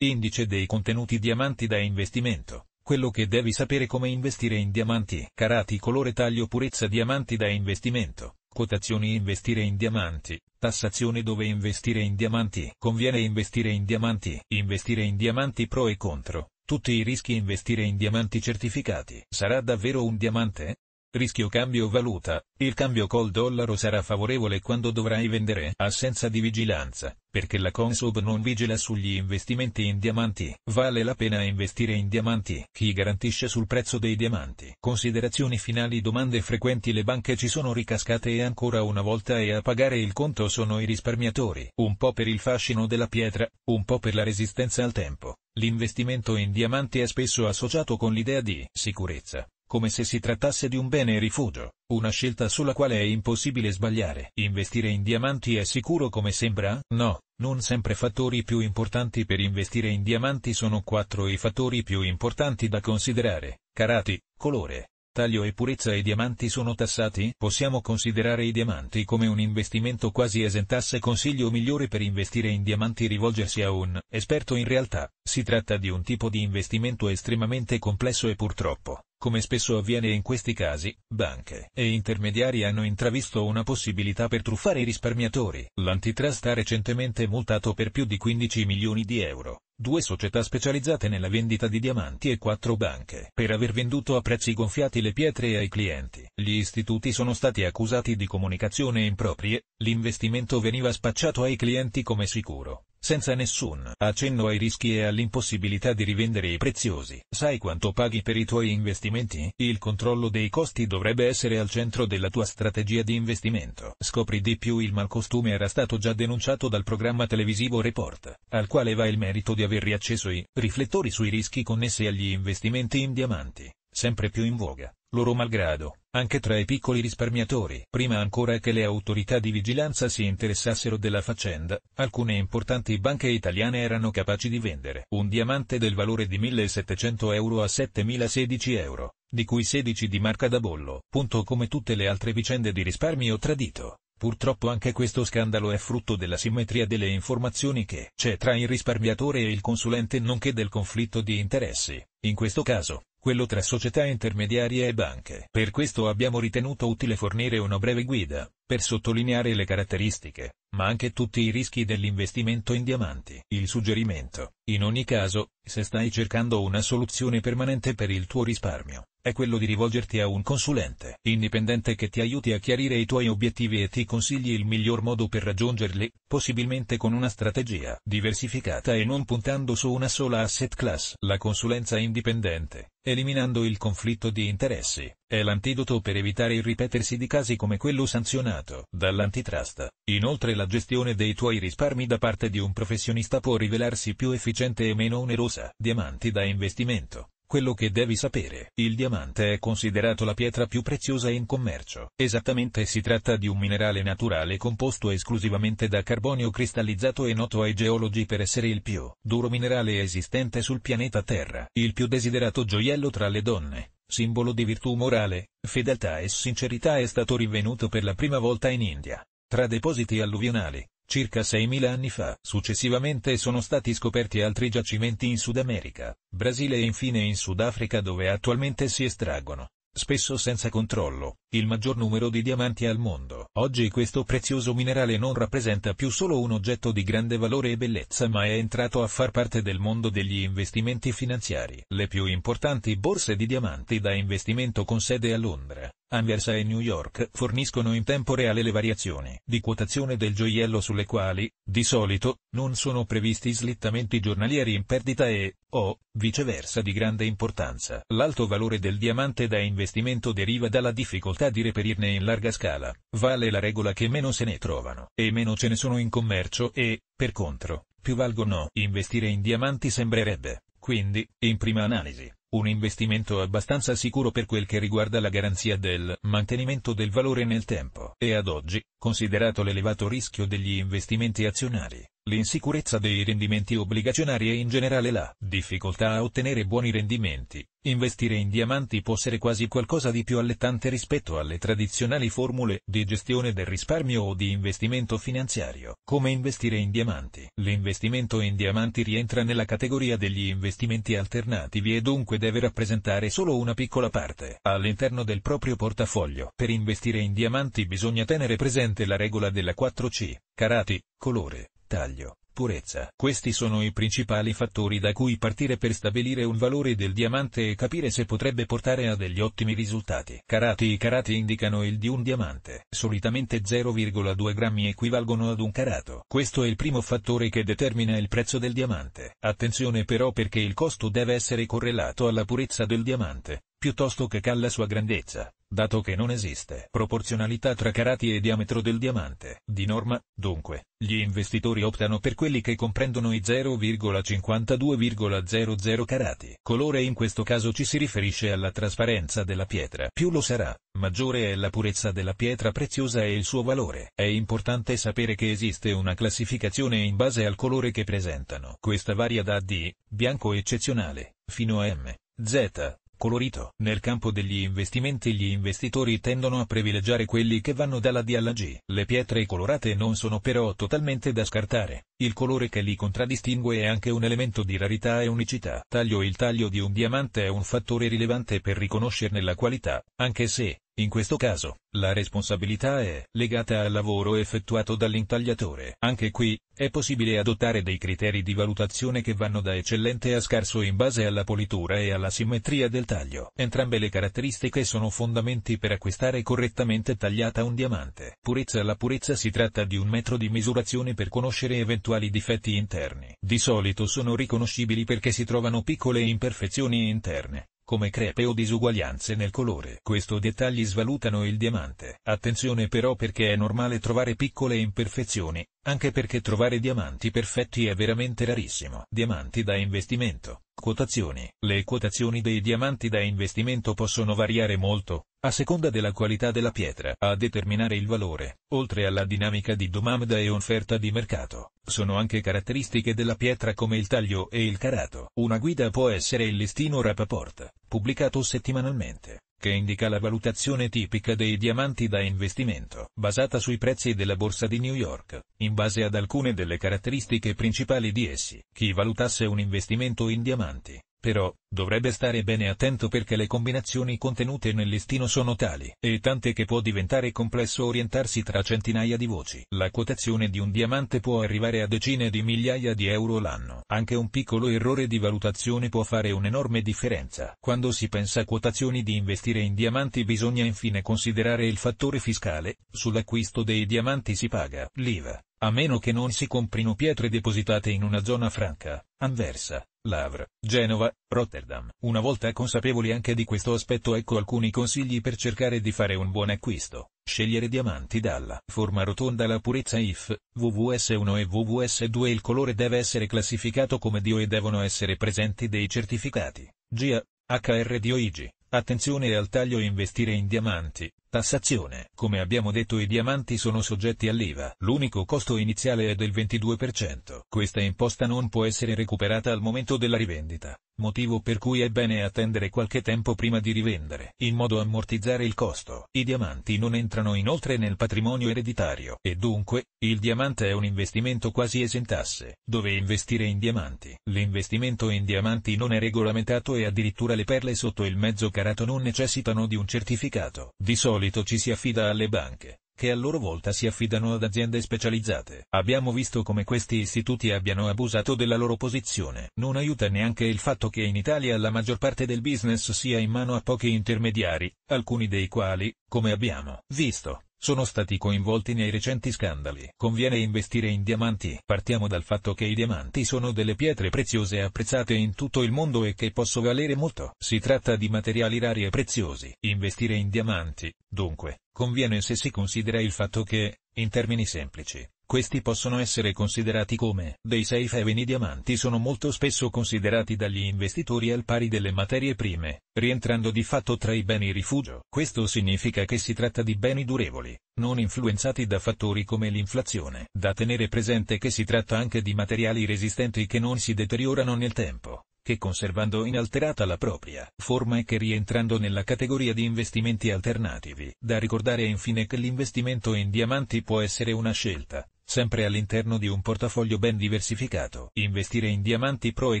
Indice dei contenuti diamanti da investimento. Quello che devi sapere come investire in diamanti. Carati, colore, taglio, purezza, diamanti da investimento. Quotazioni investire in diamanti. Tassazione dove investire in diamanti. Conviene investire in diamanti. Investire in diamanti pro e contro. Tutti i rischi investire in diamanti certificati. Sarà davvero un diamante? Rischio cambio valuta. Il cambio col dollaro sarà favorevole quando dovrai vendere. Assenza di vigilanza, perché la Consob non vigila sugli investimenti in diamanti. Vale la pena investire in diamanti. Chi garantisce sul prezzo dei diamanti? Considerazioni finali Domande frequenti Le banche ci sono ricascate e ancora una volta e a pagare il conto sono i risparmiatori. Un po' per il fascino della pietra, un po' per la resistenza al tempo. L'investimento in diamanti è spesso associato con l'idea di sicurezza come se si trattasse di un bene rifugio, una scelta sulla quale è impossibile sbagliare. Investire in diamanti è sicuro come sembra? No, non sempre fattori più importanti per investire in diamanti sono quattro i fattori più importanti da considerare, carati, colore, taglio e purezza i diamanti sono tassati? Possiamo considerare i diamanti come un investimento quasi esentasse consiglio migliore per investire in diamanti rivolgersi a un esperto in realtà, si tratta di un tipo di investimento estremamente complesso e purtroppo, come spesso avviene in questi casi, banche e intermediari hanno intravisto una possibilità per truffare i risparmiatori. L'antitrust ha recentemente multato per più di 15 milioni di euro due società specializzate nella vendita di diamanti e quattro banche per aver venduto a prezzi gonfiati le pietre ai clienti. Gli istituti sono stati accusati di comunicazione improprie, l'investimento veniva spacciato ai clienti come sicuro senza nessun accenno ai rischi e all'impossibilità di rivendere i preziosi. Sai quanto paghi per i tuoi investimenti? Il controllo dei costi dovrebbe essere al centro della tua strategia di investimento. Scopri di più il malcostume era stato già denunciato dal programma televisivo Report, al quale va il merito di aver riacceso i riflettori sui rischi connessi agli investimenti in diamanti sempre più in voga, loro malgrado, anche tra i piccoli risparmiatori. Prima ancora che le autorità di vigilanza si interessassero della faccenda, alcune importanti banche italiane erano capaci di vendere un diamante del valore di 1.700 euro a 7.016 euro, di cui 16 di marca da bollo. Punto come tutte le altre vicende di risparmio tradito. Purtroppo anche questo scandalo è frutto della simmetria delle informazioni che c'è tra il risparmiatore e il consulente nonché del conflitto di interessi. In questo caso, quello tra società intermediarie e banche. Per questo abbiamo ritenuto utile fornire una breve guida, per sottolineare le caratteristiche, ma anche tutti i rischi dell'investimento in diamanti. Il suggerimento, in ogni caso, se stai cercando una soluzione permanente per il tuo risparmio, è quello di rivolgerti a un consulente indipendente che ti aiuti a chiarire i tuoi obiettivi e ti consigli il miglior modo per raggiungerli, possibilmente con una strategia diversificata e non puntando su una sola asset class. La consulenza indipendente eliminando il conflitto di interessi, è l'antidoto per evitare il ripetersi di casi come quello sanzionato dall'antitrust. Inoltre la gestione dei tuoi risparmi da parte di un professionista può rivelarsi più efficiente e meno onerosa. Diamanti da investimento. Quello che devi sapere, il diamante è considerato la pietra più preziosa in commercio. Esattamente si tratta di un minerale naturale composto esclusivamente da carbonio cristallizzato e noto ai geologi per essere il più duro minerale esistente sul pianeta Terra. Il più desiderato gioiello tra le donne, simbolo di virtù morale, fedeltà e sincerità è stato rinvenuto per la prima volta in India. Tra depositi alluvionali, circa 6.000 anni fa. Successivamente sono stati scoperti altri giacimenti in Sud America, Brasile e infine in Sudafrica dove attualmente si estraggono, spesso senza controllo, il maggior numero di diamanti al mondo. Oggi questo prezioso minerale non rappresenta più solo un oggetto di grande valore e bellezza ma è entrato a far parte del mondo degli investimenti finanziari. Le più importanti borse di diamanti da investimento con sede a Londra, Anversa e New York forniscono in tempo reale le variazioni di quotazione del gioiello sulle quali, di solito, non sono previsti slittamenti giornalieri in perdita e, o, viceversa di grande importanza. L'alto valore del diamante da investimento deriva dalla difficoltà di reperirne in larga scala, vale la regola che meno se ne trovano e meno ce ne sono in commercio e, per contro, più valgono. Investire in diamanti sembrerebbe, quindi, in prima analisi, un investimento abbastanza sicuro per quel che riguarda la garanzia del mantenimento del valore nel tempo e ad oggi, considerato l'elevato rischio degli investimenti azionari, L'insicurezza dei rendimenti obbligazionari e in generale la difficoltà a ottenere buoni rendimenti, investire in diamanti può essere quasi qualcosa di più allettante rispetto alle tradizionali formule di gestione del risparmio o di investimento finanziario. Come investire in diamanti? L'investimento in diamanti rientra nella categoria degli investimenti alternativi e dunque deve rappresentare solo una piccola parte all'interno del proprio portafoglio. Per investire in diamanti bisogna tenere presente la regola della 4C, carati, colore, taglio, purezza. Questi sono i principali fattori da cui partire per stabilire un valore del diamante e capire se potrebbe portare a degli ottimi risultati. Carati I carati indicano il di un diamante. Solitamente 0,2 grammi equivalgono ad un carato. Questo è il primo fattore che determina il prezzo del diamante. Attenzione però perché il costo deve essere correlato alla purezza del diamante piuttosto che calla sua grandezza, dato che non esiste proporzionalità tra carati e diametro del diamante. Di norma, dunque, gli investitori optano per quelli che comprendono i 0,52,00 carati. Colore in questo caso ci si riferisce alla trasparenza della pietra. Più lo sarà, maggiore è la purezza della pietra preziosa e il suo valore. È importante sapere che esiste una classificazione in base al colore che presentano. Questa varia da D, bianco eccezionale, fino a M, Z, colorito. Nel campo degli investimenti gli investitori tendono a privilegiare quelli che vanno dalla D alla G. Le pietre colorate non sono però totalmente da scartare, il colore che li contraddistingue è anche un elemento di rarità e unicità. Taglio Il taglio di un diamante è un fattore rilevante per riconoscerne la qualità, anche se, in questo caso, la responsabilità è legata al lavoro effettuato dall'intagliatore. Anche qui, è possibile adottare dei criteri di valutazione che vanno da eccellente a scarso in base alla politura e alla simmetria del taglio. Entrambe le caratteristiche sono fondamenti per acquistare correttamente tagliata un diamante. Purezza La purezza si tratta di un metro di misurazione per conoscere eventuali difetti interni. Di solito sono riconoscibili perché si trovano piccole imperfezioni interne come crepe o disuguaglianze nel colore. Questo dettagli svalutano il diamante. Attenzione però perché è normale trovare piccole imperfezioni, anche perché trovare diamanti perfetti è veramente rarissimo. Diamanti da investimento. Quotazioni. Le quotazioni dei diamanti da investimento possono variare molto, a seconda della qualità della pietra, a determinare il valore, oltre alla dinamica di domanda e offerta di mercato. Sono anche caratteristiche della pietra come il taglio e il carato. Una guida può essere il listino Rapaport, pubblicato settimanalmente, che indica la valutazione tipica dei diamanti da investimento, basata sui prezzi della borsa di New York, in base ad alcune delle caratteristiche principali di essi. Chi valutasse un investimento in diamanti, però, dovrebbe stare bene attento perché le combinazioni contenute nel listino sono tali e tante che può diventare complesso orientarsi tra centinaia di voci. La quotazione di un diamante può arrivare a decine di migliaia di euro l'anno. Anche un piccolo errore di valutazione può fare un'enorme differenza. Quando si pensa a quotazioni di investire in diamanti bisogna infine considerare il fattore fiscale, sull'acquisto dei diamanti si paga l'IVA, a meno che non si comprino pietre depositate in una zona franca, anversa, Lavre, Genova, Rotterdam. Una volta consapevoli anche di questo aspetto ecco alcuni consigli per cercare di fare un buon acquisto. Scegliere diamanti dalla forma rotonda la purezza IF, WWS1 e WWS2 il colore deve essere classificato come DIO e devono essere presenti dei certificati. GIA, HRDOIG. Attenzione al taglio investire in diamanti, Tassazione. Come abbiamo detto i diamanti sono soggetti all'IVA. L'unico costo iniziale è del 22%. Questa imposta non può essere recuperata al momento della rivendita, motivo per cui è bene attendere qualche tempo prima di rivendere, in modo ammortizzare il costo. I diamanti non entrano inoltre nel patrimonio ereditario e dunque, il diamante è un investimento quasi esentasse. Dove investire in diamanti? L'investimento in diamanti non è regolamentato e addirittura le perle sotto il mezzo carato non necessitano di un certificato. Di solito solito ci si affida alle banche, che a loro volta si affidano ad aziende specializzate. Abbiamo visto come questi istituti abbiano abusato della loro posizione. Non aiuta neanche il fatto che in Italia la maggior parte del business sia in mano a pochi intermediari, alcuni dei quali, come abbiamo visto, sono stati coinvolti nei recenti scandali. Conviene investire in diamanti. Partiamo dal fatto che i diamanti sono delle pietre preziose apprezzate in tutto il mondo e che possono valere molto. Si tratta di materiali rari e preziosi. Investire in diamanti, dunque, conviene se si considera il fatto che, in termini semplici, questi possono essere considerati come dei safe haven. I diamanti sono molto spesso considerati dagli investitori al pari delle materie prime, rientrando di fatto tra i beni rifugio. Questo significa che si tratta di beni durevoli, non influenzati da fattori come l'inflazione. Da tenere presente che si tratta anche di materiali resistenti che non si deteriorano nel tempo che conservando inalterata la propria forma e che rientrando nella categoria di investimenti alternativi. Da ricordare infine che l'investimento in diamanti può essere una scelta, sempre all'interno di un portafoglio ben diversificato. Investire in diamanti pro e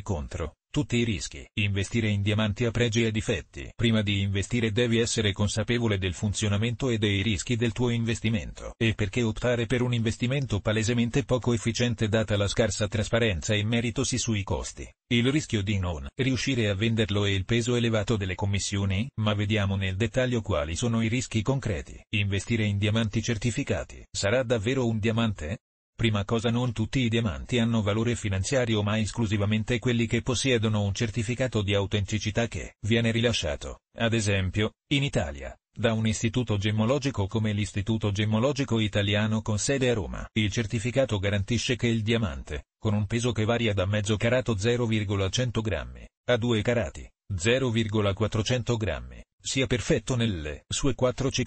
contro. Tutti i rischi. Investire in diamanti ha pregi e difetti. Prima di investire devi essere consapevole del funzionamento e dei rischi del tuo investimento. E perché optare per un investimento palesemente poco efficiente data la scarsa trasparenza in merito sì sui costi. Il rischio di non riuscire a venderlo e il peso elevato delle commissioni, ma vediamo nel dettaglio quali sono i rischi concreti. Investire in diamanti certificati. Sarà davvero un diamante? Prima cosa non tutti i diamanti hanno valore finanziario ma esclusivamente quelli che possiedono un certificato di autenticità che viene rilasciato, ad esempio, in Italia, da un istituto gemmologico come l'Istituto Gemmologico Italiano con sede a Roma. Il certificato garantisce che il diamante, con un peso che varia da mezzo carato 0,100 grammi a 2 carati 0,400 grammi, sia perfetto nelle sue 4 C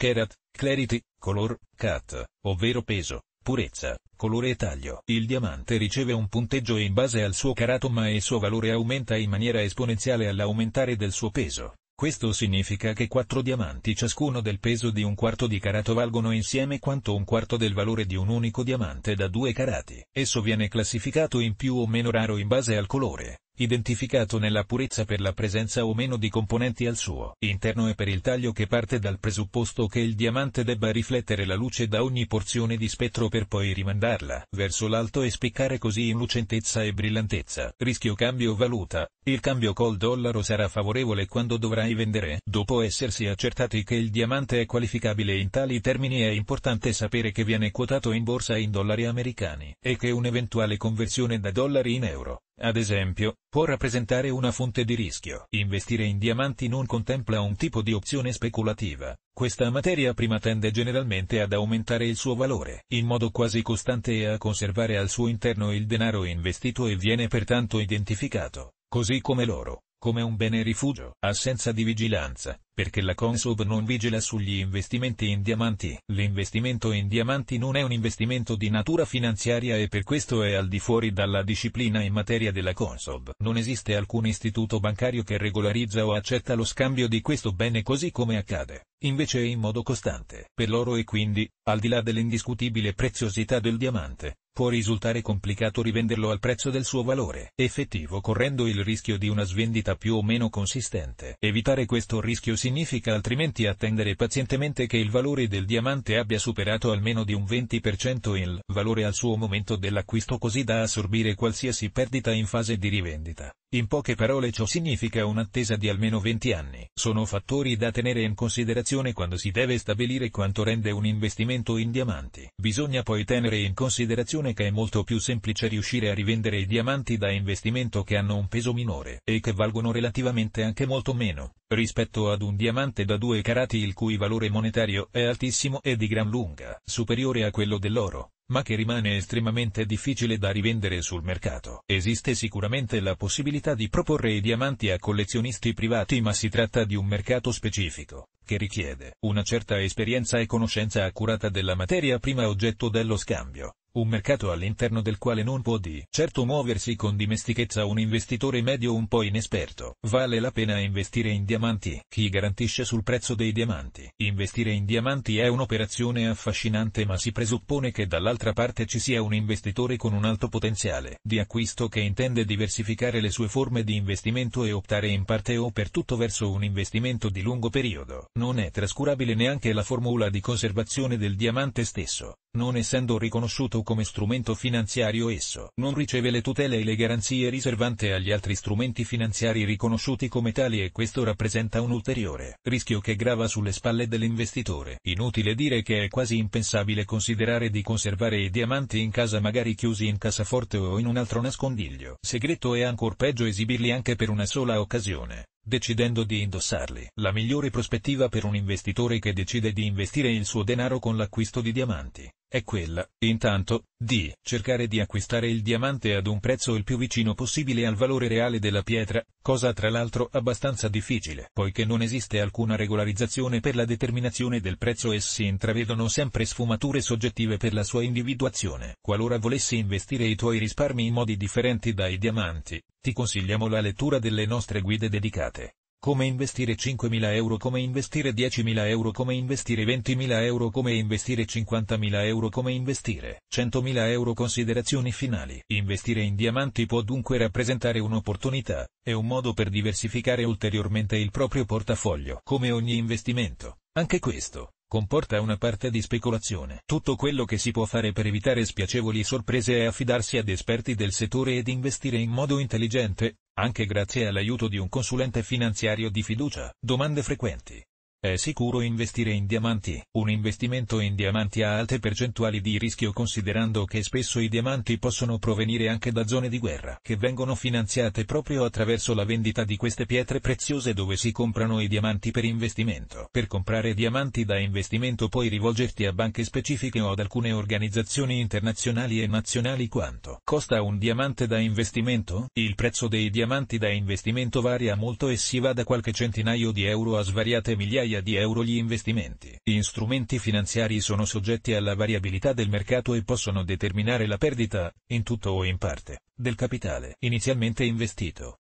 clarity, color, cut, ovvero peso, purezza, colore e taglio. Il diamante riceve un punteggio in base al suo carato ma il suo valore aumenta in maniera esponenziale all'aumentare del suo peso. Questo significa che quattro diamanti ciascuno del peso di un quarto di carato valgono insieme quanto un quarto del valore di un unico diamante da due carati. Esso viene classificato in più o meno raro in base al colore, identificato nella purezza per la presenza o meno di componenti al suo interno e per il taglio che parte dal presupposto che il diamante debba riflettere la luce da ogni porzione di spettro per poi rimandarla verso l'alto e spiccare così in lucentezza e brillantezza. Rischio cambio valuta. Il cambio col dollaro sarà favorevole quando dovrai vendere. Dopo essersi accertati che il diamante è qualificabile in tali termini è importante sapere che viene quotato in borsa in dollari americani e che un'eventuale conversione da dollari in euro ad esempio, può rappresentare una fonte di rischio. Investire in diamanti non contempla un tipo di opzione speculativa. Questa materia prima tende generalmente ad aumentare il suo valore, in modo quasi costante e a conservare al suo interno il denaro investito e viene pertanto identificato, così come l'oro, come un bene rifugio, assenza di vigilanza, perché la Consob non vigila sugli investimenti in diamanti. L'investimento in diamanti non è un investimento di natura finanziaria e per questo è al di fuori dalla disciplina in materia della Consob. Non esiste alcun istituto bancario che regolarizza o accetta lo scambio di questo bene così come accade, invece in modo costante. Per loro e quindi, al di là dell'indiscutibile preziosità del diamante, può risultare complicato rivenderlo al prezzo del suo valore effettivo correndo il rischio di una svendita più o meno consistente. Evitare questo rischio significa significa altrimenti attendere pazientemente che il valore del diamante abbia superato almeno di un 20% il valore al suo momento dell'acquisto così da assorbire qualsiasi perdita in fase di rivendita. In poche parole ciò significa un'attesa di almeno 20 anni. Sono fattori da tenere in considerazione quando si deve stabilire quanto rende un investimento in diamanti. Bisogna poi tenere in considerazione che è molto più semplice riuscire a rivendere i diamanti da investimento che hanno un peso minore e che valgono relativamente anche molto meno rispetto ad un diamante da 2 carati il cui valore monetario è altissimo e di gran lunga superiore a quello dell'oro ma che rimane estremamente difficile da rivendere sul mercato. Esiste sicuramente la possibilità di proporre i diamanti a collezionisti privati ma si tratta di un mercato specifico, che richiede una certa esperienza e conoscenza accurata della materia prima oggetto dello scambio. Un mercato all'interno del quale non può di certo muoversi con dimestichezza un investitore medio un po' inesperto. Vale la pena investire in diamanti. Chi garantisce sul prezzo dei diamanti? Investire in diamanti è un'operazione affascinante ma si presuppone che dall'altra parte ci sia un investitore con un alto potenziale di acquisto che intende diversificare le sue forme di investimento e optare in parte o per tutto verso un investimento di lungo periodo. Non è trascurabile neanche la formula di conservazione del diamante stesso, non essendo riconosciuto come strumento finanziario esso non riceve le tutele e le garanzie riservante agli altri strumenti finanziari riconosciuti come tali e questo rappresenta un ulteriore rischio che grava sulle spalle dell'investitore. Inutile dire che è quasi impensabile considerare di conservare i diamanti in casa magari chiusi in cassaforte o in un altro nascondiglio segreto è ancor peggio esibirli anche per una sola occasione decidendo di indossarli. La migliore prospettiva per un investitore che decide di investire il suo denaro con l'acquisto di diamanti è quella, intanto, di cercare di acquistare il diamante ad un prezzo il più vicino possibile al valore reale della pietra, cosa tra l'altro abbastanza difficile, poiché non esiste alcuna regolarizzazione per la determinazione del prezzo e si intravedono sempre sfumature soggettive per la sua individuazione. Qualora volessi investire i tuoi risparmi in modi differenti dai diamanti, ti consigliamo la lettura delle nostre guide dedicate. Come investire 5.000 euro, come investire 10.000 euro, come investire 20.000 euro, come investire 50.000 euro, come investire 100.000 euro. Considerazioni finali. Investire in diamanti può dunque rappresentare un'opportunità, e un modo per diversificare ulteriormente il proprio portafoglio. Come ogni investimento, anche questo comporta una parte di speculazione. Tutto quello che si può fare per evitare spiacevoli sorprese è affidarsi ad esperti del settore ed investire in modo intelligente, anche grazie all'aiuto di un consulente finanziario di fiducia. Domande frequenti. È sicuro investire in diamanti. Un investimento in diamanti ha alte percentuali di rischio considerando che spesso i diamanti possono provenire anche da zone di guerra che vengono finanziate proprio attraverso la vendita di queste pietre preziose dove si comprano i diamanti per investimento. Per comprare diamanti da investimento puoi rivolgerti a banche specifiche o ad alcune organizzazioni internazionali e nazionali quanto costa un diamante da investimento? Il prezzo dei diamanti da investimento varia molto e si va da qualche centinaio di euro a svariate migliaia migliaia di euro gli investimenti. Gli strumenti finanziari sono soggetti alla variabilità del mercato e possono determinare la perdita, in tutto o in parte, del capitale inizialmente investito.